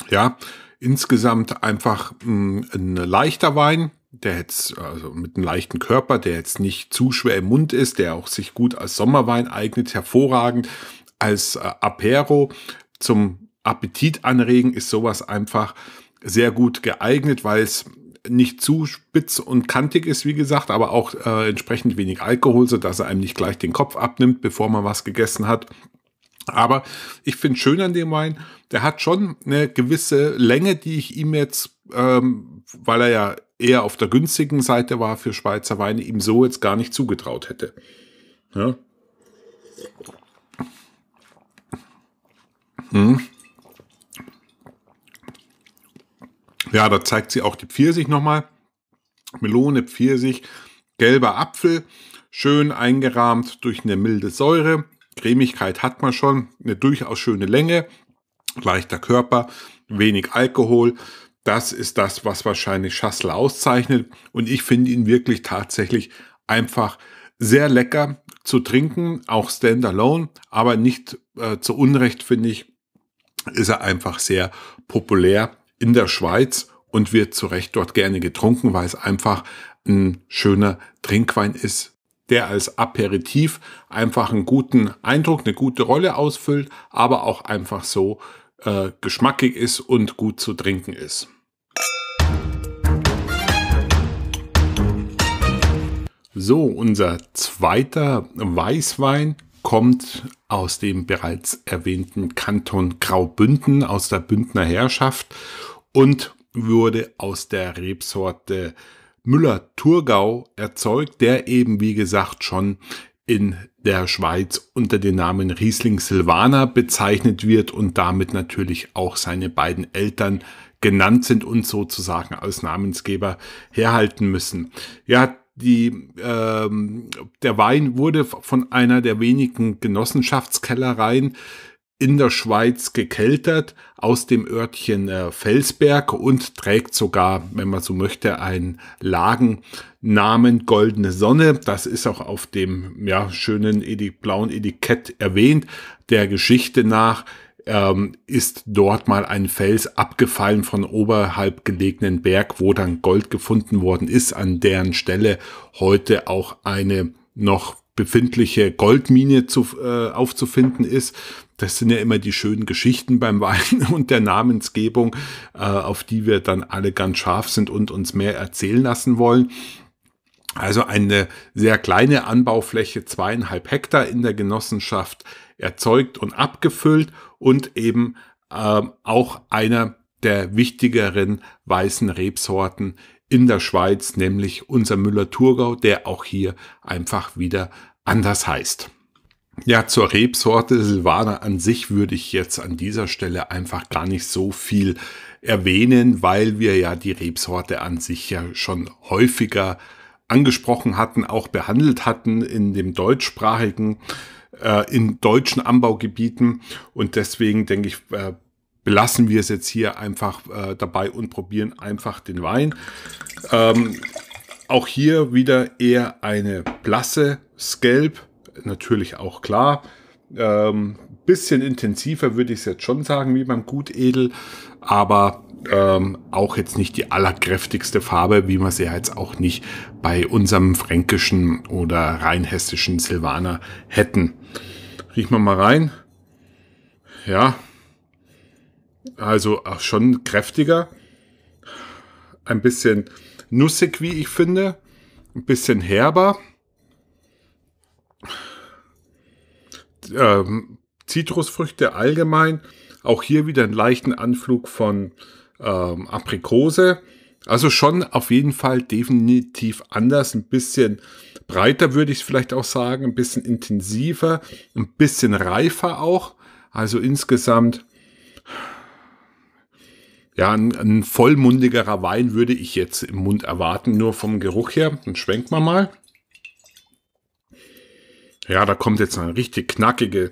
ja, insgesamt einfach mm, ein leichter Wein, der jetzt also mit einem leichten Körper, der jetzt nicht zu schwer im Mund ist, der auch sich gut als Sommerwein eignet, hervorragend als äh, Apero zum Appetit anregen ist sowas einfach sehr gut geeignet, weil es nicht zu spitz und kantig ist, wie gesagt, aber auch äh, entsprechend wenig Alkohol, so dass er einem nicht gleich den Kopf abnimmt, bevor man was gegessen hat. Aber ich finde schön an dem Wein, der hat schon eine gewisse Länge, die ich ihm jetzt, ähm, weil er ja eher auf der günstigen Seite war für Schweizer Weine, ihm so jetzt gar nicht zugetraut hätte. Ja. Hm. Ja, da zeigt sie auch die Pfirsich nochmal. Melone, Pfirsich, gelber Apfel, schön eingerahmt durch eine milde Säure. Cremigkeit hat man schon, eine durchaus schöne Länge, leichter Körper, wenig Alkohol, das ist das, was wahrscheinlich Schassler auszeichnet. Und ich finde ihn wirklich tatsächlich einfach sehr lecker zu trinken, auch standalone, aber nicht äh, zu Unrecht, finde ich, ist er einfach sehr populär in der Schweiz und wird zu Recht dort gerne getrunken, weil es einfach ein schöner Trinkwein ist, der als Aperitif einfach einen guten Eindruck, eine gute Rolle ausfüllt, aber auch einfach so äh, geschmackig ist und gut zu trinken ist. So, unser zweiter Weißwein kommt aus dem bereits erwähnten Kanton Graubünden, aus der Bündner Herrschaft und wurde aus der Rebsorte Müller-Thurgau erzeugt, der eben, wie gesagt, schon in der Schweiz unter dem Namen Riesling Silvaner bezeichnet wird und damit natürlich auch seine beiden Eltern genannt sind und sozusagen als Namensgeber herhalten müssen. Ja, die, ähm, der Wein wurde von einer der wenigen Genossenschaftskellereien in der Schweiz gekeltert aus dem Örtchen äh, Felsberg und trägt sogar, wenn man so möchte, einen Lagennamen Goldene Sonne. Das ist auch auf dem ja, schönen Edik blauen Etikett erwähnt. Der Geschichte nach ähm, ist dort mal ein Fels abgefallen von oberhalb gelegenen Berg, wo dann Gold gefunden worden ist, an deren Stelle heute auch eine noch befindliche Goldmine zu, äh, aufzufinden ist. Das sind ja immer die schönen Geschichten beim Wein und der Namensgebung, äh, auf die wir dann alle ganz scharf sind und uns mehr erzählen lassen wollen. Also eine sehr kleine Anbaufläche, zweieinhalb Hektar in der Genossenschaft erzeugt und abgefüllt und eben äh, auch einer der wichtigeren weißen Rebsorten in der Schweiz, nämlich unser Müller-Thurgau, der auch hier einfach wieder anders heißt. Ja, zur Rebsorte Silvaner an sich würde ich jetzt an dieser Stelle einfach gar nicht so viel erwähnen, weil wir ja die Rebsorte an sich ja schon häufiger angesprochen hatten, auch behandelt hatten in dem deutschsprachigen, äh, in deutschen Anbaugebieten. Und deswegen denke ich, äh, belassen wir es jetzt hier einfach äh, dabei und probieren einfach den Wein. Ähm, auch hier wieder eher eine blasse Scalp, natürlich auch klar. Ähm, bisschen intensiver würde ich es jetzt schon sagen, wie beim Gutedel, aber ähm, auch jetzt nicht die allerkräftigste Farbe, wie man sie jetzt auch nicht bei unserem fränkischen oder rheinhessischen Silvaner hätten. Riechen wir mal rein. Ja, also auch schon kräftiger. Ein bisschen nussig, wie ich finde. Ein bisschen herber. Ähm, Zitrusfrüchte allgemein. Auch hier wieder einen leichten Anflug von ähm, Aprikose. Also schon auf jeden Fall definitiv anders, ein bisschen breiter würde ich es vielleicht auch sagen, ein bisschen intensiver, ein bisschen reifer auch. Also insgesamt ja, ein, ein vollmundigerer Wein würde ich jetzt im Mund erwarten, nur vom Geruch her. Dann schwenken wir mal. Ja, da kommt jetzt eine richtig knackige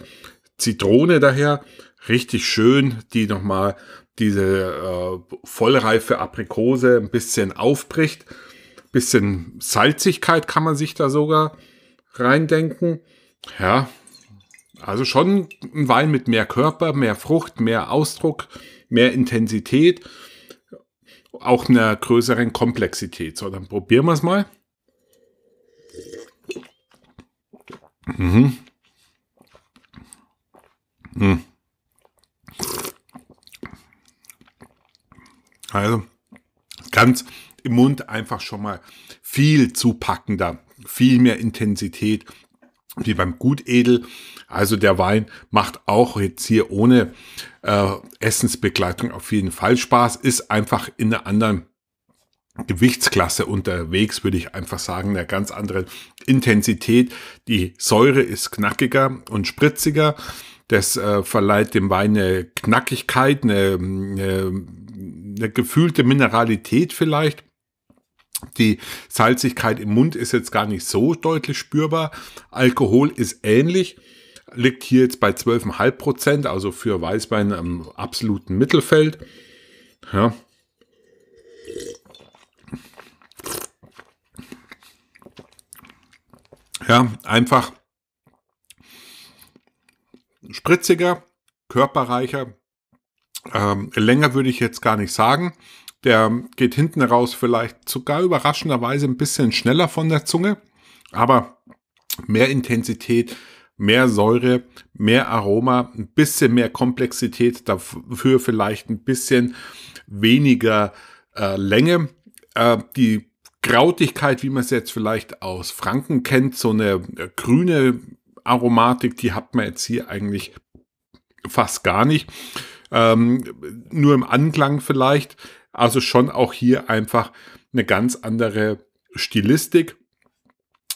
Zitrone daher. Richtig schön, die nochmal diese äh, vollreife Aprikose ein bisschen aufbricht. Ein Bisschen Salzigkeit kann man sich da sogar reindenken. Ja, also schon ein Wein mit mehr Körper, mehr Frucht, mehr Ausdruck mehr Intensität, auch einer größeren Komplexität. So, dann probieren wir es mal. Mhm. Mhm. Also, ganz im Mund einfach schon mal viel zupackender, viel mehr Intensität, wie beim Gutedel. Also der Wein macht auch jetzt hier ohne äh, Essensbegleitung auf jeden Fall Spaß, ist einfach in einer anderen Gewichtsklasse unterwegs, würde ich einfach sagen, eine ganz andere Intensität. Die Säure ist knackiger und spritziger. Das äh, verleiht dem Wein eine Knackigkeit, eine, eine, eine gefühlte Mineralität vielleicht. Die Salzigkeit im Mund ist jetzt gar nicht so deutlich spürbar. Alkohol ist ähnlich liegt hier jetzt bei 12,5 Prozent, also für Weißwein im absoluten Mittelfeld. Ja. Ja, einfach spritziger, körperreicher. Ähm, länger würde ich jetzt gar nicht sagen. Der geht hinten raus vielleicht sogar überraschenderweise ein bisschen schneller von der Zunge, aber mehr Intensität, mehr Säure, mehr Aroma, ein bisschen mehr Komplexität, dafür vielleicht ein bisschen weniger äh, Länge. Äh, die Grautigkeit, wie man es jetzt vielleicht aus Franken kennt, so eine äh, grüne Aromatik, die hat man jetzt hier eigentlich fast gar nicht. Ähm, nur im Anklang vielleicht. Also schon auch hier einfach eine ganz andere Stilistik.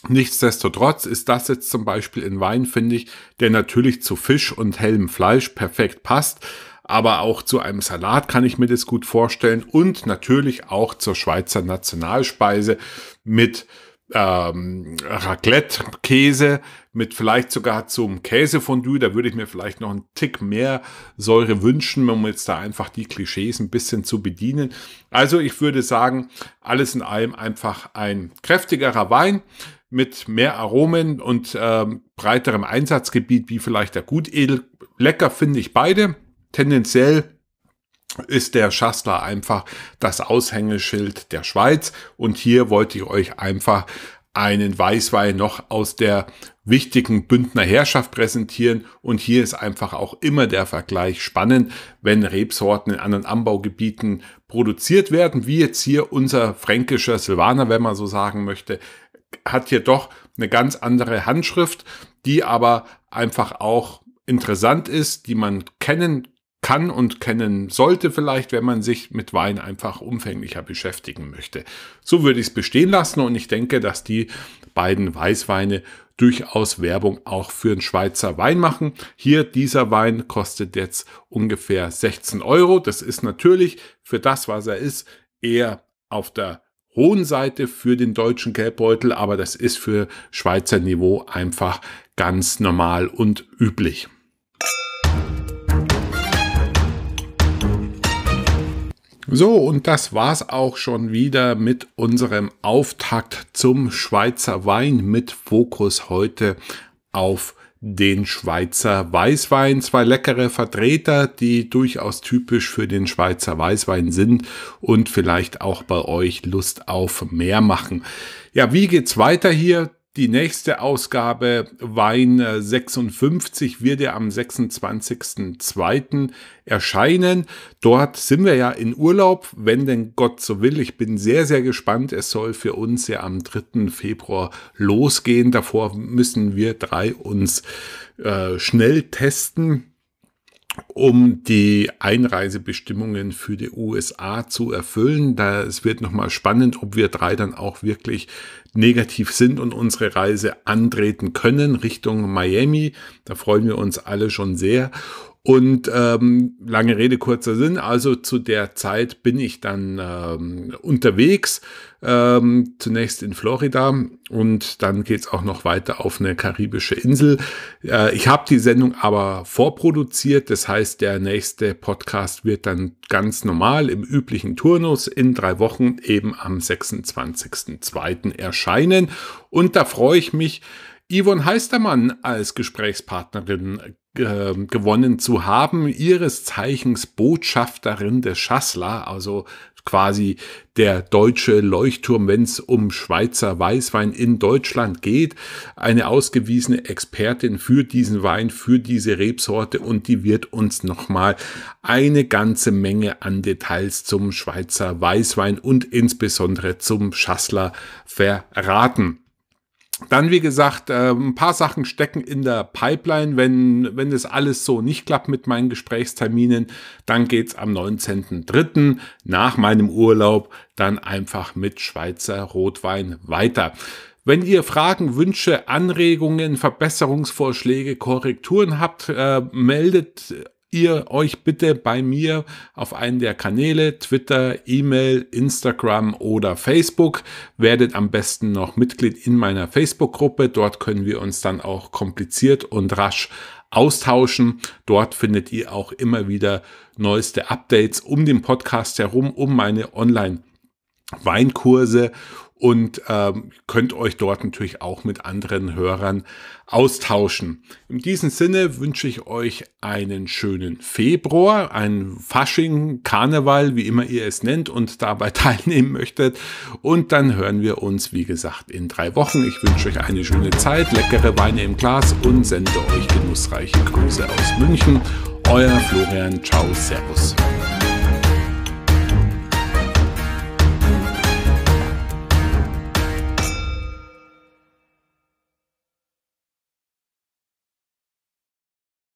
Nichtsdestotrotz ist das jetzt zum Beispiel ein Wein, finde ich, der natürlich zu Fisch und hellem Fleisch perfekt passt. Aber auch zu einem Salat kann ich mir das gut vorstellen. Und natürlich auch zur Schweizer Nationalspeise mit ähm, Raclette-Käse mit vielleicht sogar zum Käsefondue. Da würde ich mir vielleicht noch einen Tick mehr Säure wünschen, um jetzt da einfach die Klischees ein bisschen zu bedienen. Also ich würde sagen, alles in allem einfach ein kräftigerer Wein, mit mehr Aromen und ähm, breiterem Einsatzgebiet wie vielleicht der Gutedel. Lecker finde ich beide. Tendenziell ist der Schastler einfach das Aushängeschild der Schweiz. Und hier wollte ich euch einfach einen Weißwein noch aus der wichtigen Bündner Herrschaft präsentieren. Und hier ist einfach auch immer der Vergleich spannend, wenn Rebsorten in anderen Anbaugebieten produziert werden, wie jetzt hier unser fränkischer Silvaner, wenn man so sagen möchte, hat hier doch eine ganz andere Handschrift, die aber einfach auch interessant ist, die man kennen kann und kennen sollte vielleicht, wenn man sich mit Wein einfach umfänglicher beschäftigen möchte. So würde ich es bestehen lassen und ich denke, dass die beiden Weißweine durchaus Werbung auch für einen Schweizer Wein machen. Hier dieser Wein kostet jetzt ungefähr 16 Euro. Das ist natürlich für das, was er ist, eher auf der hohen Seite für den deutschen Gelbbeutel, aber das ist für Schweizer Niveau einfach ganz normal und üblich. So, und das war's auch schon wieder mit unserem Auftakt zum Schweizer Wein mit Fokus heute auf Schweizer den Schweizer Weißwein. Zwei leckere Vertreter, die durchaus typisch für den Schweizer Weißwein sind und vielleicht auch bei euch Lust auf mehr machen. Ja, wie geht's weiter hier? Die nächste Ausgabe Wein 56 äh, wird ja am 26.02. erscheinen. Dort sind wir ja in Urlaub, wenn denn Gott so will. Ich bin sehr, sehr gespannt. Es soll für uns ja am 3. Februar losgehen. Davor müssen wir drei uns äh, schnell testen um die Einreisebestimmungen für die USA zu erfüllen. Da es wird nochmal spannend, ob wir drei dann auch wirklich negativ sind und unsere Reise antreten können Richtung Miami. Da freuen wir uns alle schon sehr. Und ähm, lange Rede, kurzer Sinn. Also zu der Zeit bin ich dann ähm, unterwegs, ähm, zunächst in Florida und dann geht's auch noch weiter auf eine karibische Insel. Äh, ich habe die Sendung aber vorproduziert, das heißt, der nächste Podcast wird dann ganz normal im üblichen Turnus in drei Wochen eben am 26.02. erscheinen. Und da freue ich mich, Yvonne Heistermann als Gesprächspartnerin ähm, gewonnen zu haben, ihres Zeichens Botschafterin des Schassler, also quasi der deutsche Leuchtturm, wenn es um Schweizer Weißwein in Deutschland geht. Eine ausgewiesene Expertin für diesen Wein, für diese Rebsorte und die wird uns nochmal eine ganze Menge an Details zum Schweizer Weißwein und insbesondere zum Schassler verraten. Dann, wie gesagt, ähm, ein paar Sachen stecken in der Pipeline. Wenn, wenn das alles so nicht klappt mit meinen Gesprächsterminen, dann geht's am 19.03. nach meinem Urlaub dann einfach mit Schweizer Rotwein weiter. Wenn ihr Fragen, Wünsche, Anregungen, Verbesserungsvorschläge, Korrekturen habt, äh, meldet ihr euch bitte bei mir auf einen der Kanäle, Twitter, E-Mail, Instagram oder Facebook. Werdet am besten noch Mitglied in meiner Facebook-Gruppe. Dort können wir uns dann auch kompliziert und rasch austauschen. Dort findet ihr auch immer wieder neueste Updates um den Podcast herum, um meine Online- Weinkurse und ähm, könnt euch dort natürlich auch mit anderen Hörern austauschen. In diesem Sinne wünsche ich euch einen schönen Februar, einen Fasching, Karneval, wie immer ihr es nennt und dabei teilnehmen möchtet. Und dann hören wir uns, wie gesagt, in drei Wochen. Ich wünsche euch eine schöne Zeit, leckere Weine im Glas und sende euch genussreiche Grüße aus München. Euer Florian, ciao, servus.